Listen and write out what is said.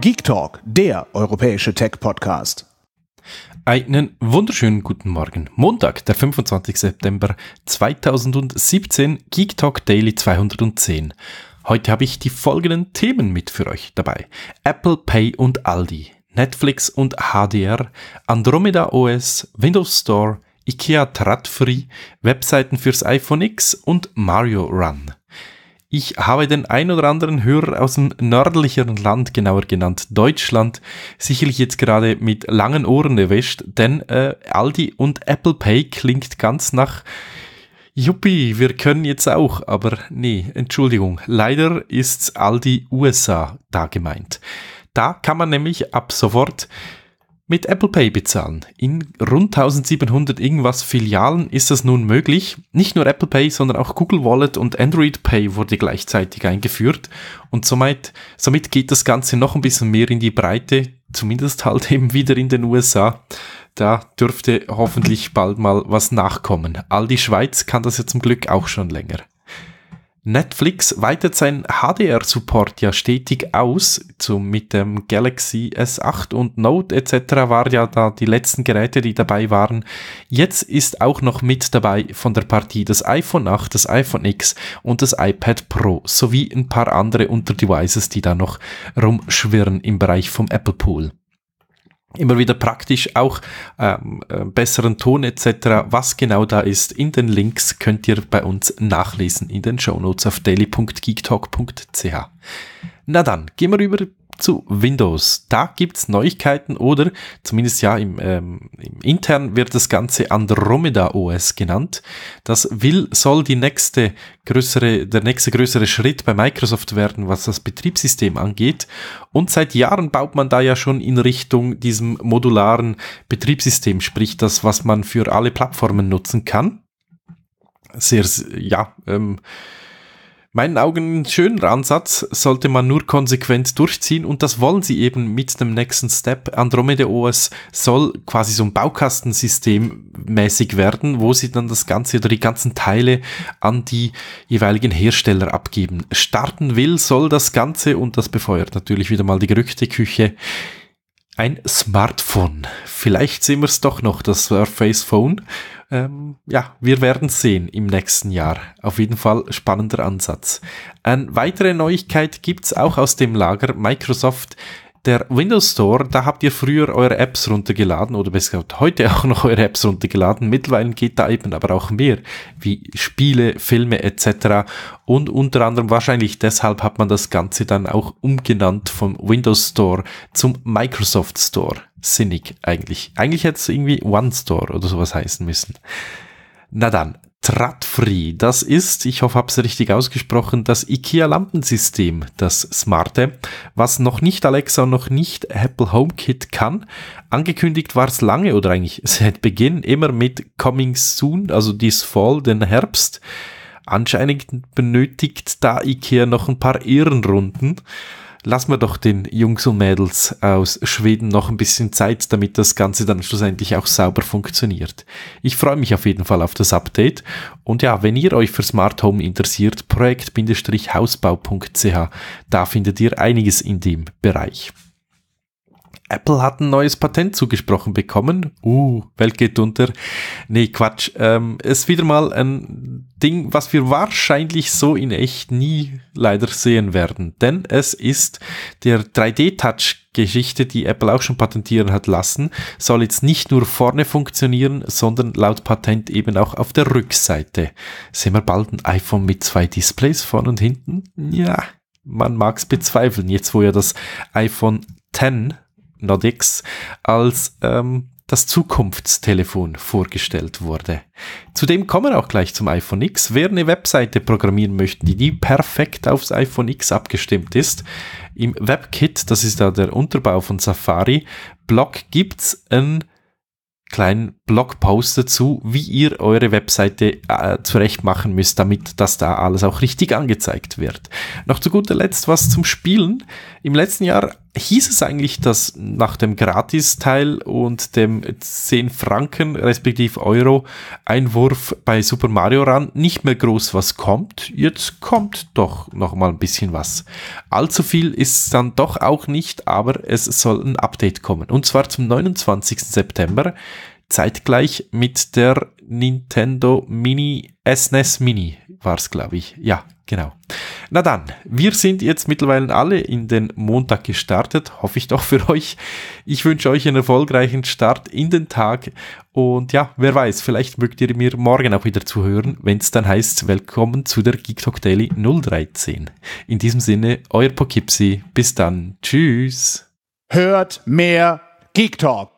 Geek Talk, der europäische Tech-Podcast. Einen wunderschönen guten Morgen. Montag, der 25. September 2017, Geek Talk Daily 210. Heute habe ich die folgenden Themen mit für euch dabei. Apple Pay und Aldi, Netflix und HDR, Andromeda OS, Windows Store, IKEA Tradfree, Webseiten fürs iPhone X und Mario Run. Ich habe den ein oder anderen Hörer aus dem nördlicheren Land, genauer genannt Deutschland, sicherlich jetzt gerade mit langen Ohren erwischt, denn äh, Aldi und Apple Pay klingt ganz nach Juppie, wir können jetzt auch, aber nee, Entschuldigung, leider ist Aldi USA da gemeint. Da kann man nämlich ab sofort mit Apple Pay bezahlen. In rund 1700 irgendwas Filialen ist das nun möglich. Nicht nur Apple Pay, sondern auch Google Wallet und Android Pay wurde gleichzeitig eingeführt. Und somit, somit geht das Ganze noch ein bisschen mehr in die Breite, zumindest halt eben wieder in den USA. Da dürfte hoffentlich bald mal was nachkommen. All die Schweiz kann das ja zum Glück auch schon länger. Netflix weitet seinen HDR-Support ja stetig aus. So mit dem Galaxy S8 und Note etc. waren ja da die letzten Geräte, die dabei waren. Jetzt ist auch noch mit dabei von der Partie das iPhone 8, das iPhone X und das iPad Pro sowie ein paar andere Unterdevices, die da noch rumschwirren im Bereich vom Apple Pool immer wieder praktisch, auch ähm, äh, besseren Ton etc., was genau da ist. In den Links könnt ihr bei uns nachlesen in den Shownotes auf daily.geektalk.ch. Na dann, gehen wir über zu Windows. Da gibt es Neuigkeiten oder zumindest ja im, ähm, im intern wird das Ganze Andromeda OS genannt. Das will, soll die nächste größere, der nächste größere Schritt bei Microsoft werden, was das Betriebssystem angeht. Und seit Jahren baut man da ja schon in Richtung diesem modularen Betriebssystem, sprich das, was man für alle Plattformen nutzen kann. Sehr, ja, ähm, meinen Augen einen schönen Ansatz, sollte man nur konsequent durchziehen und das wollen sie eben mit dem nächsten Step. Andromeda OS soll quasi so ein Baukastensystem mäßig werden, wo sie dann das Ganze oder die ganzen Teile an die jeweiligen Hersteller abgeben. Starten will, soll das Ganze und das befeuert natürlich wieder mal die Gerüchteküche ein Smartphone. Vielleicht sehen wir es doch noch, das Surface Phone. Ähm, ja, wir werden sehen im nächsten Jahr. Auf jeden Fall spannender Ansatz. Eine weitere Neuigkeit gibt es auch aus dem Lager. Microsoft der Windows Store, da habt ihr früher eure Apps runtergeladen oder besser gesagt heute auch noch eure Apps runtergeladen. Mittlerweile geht da eben aber auch mehr, wie Spiele, Filme etc. Und unter anderem wahrscheinlich deshalb hat man das Ganze dann auch umgenannt vom Windows Store zum Microsoft Store. Sinnig eigentlich. Eigentlich hätte es irgendwie One Store oder sowas heißen müssen. Na dann, Tradfree. Das ist, ich hoffe, habe es richtig ausgesprochen, das IKEA-Lampensystem, das smarte, was noch nicht Alexa und noch nicht Apple HomeKit kann. Angekündigt war es lange oder eigentlich seit Beginn immer mit Coming Soon, also this Fall, den Herbst. Anscheinend benötigt da IKEA noch ein paar Ehrenrunden lassen wir doch den Jungs und Mädels aus Schweden noch ein bisschen Zeit, damit das Ganze dann schlussendlich auch sauber funktioniert. Ich freue mich auf jeden Fall auf das Update. Und ja, wenn ihr euch für Smart Home interessiert, projekt-hausbau.ch, da findet ihr einiges in dem Bereich. Apple hat ein neues Patent zugesprochen bekommen. Uh, Welt geht unter. Nee, Quatsch. Ähm, ist wieder mal ein Ding, was wir wahrscheinlich so in echt nie leider sehen werden. Denn es ist der 3D-Touch-Geschichte, die Apple auch schon patentieren hat lassen, soll jetzt nicht nur vorne funktionieren, sondern laut Patent eben auch auf der Rückseite. Sehen wir bald ein iPhone mit zwei Displays vorne und hinten? Ja. Man mag es bezweifeln, jetzt wo ja das iPhone 10 Nordex als ähm, das Zukunftstelefon vorgestellt wurde. Zudem kommen wir auch gleich zum iPhone X. Wer eine Webseite programmieren möchte, die perfekt aufs iPhone X abgestimmt ist, im WebKit, das ist da der Unterbau von Safari, Blog gibt es ein kleinen Blogpost dazu, wie ihr eure Webseite äh, zurecht machen müsst, damit das da alles auch richtig angezeigt wird. Noch zu guter Letzt was zum Spielen. Im letzten Jahr hieß es eigentlich, dass nach dem Gratis-Teil und dem 10 Franken respektive Euro Einwurf bei Super Mario Run nicht mehr groß was kommt? Jetzt kommt doch noch mal ein bisschen was. Allzu viel ist es dann doch auch nicht, aber es soll ein Update kommen. Und zwar zum 29. September, zeitgleich mit der Nintendo Mini, SNES e Mini war es, glaube ich. Ja, genau. Na dann, wir sind jetzt mittlerweile alle in den Montag gestartet, hoffe ich doch für euch. Ich wünsche euch einen erfolgreichen Start in den Tag und ja, wer weiß, vielleicht mögt ihr mir morgen auch wieder zuhören, wenn es dann heißt, willkommen zu der Geek Talk Daily 013. In diesem Sinne, euer Pokipsi, bis dann, tschüss. Hört mehr Geek Talk.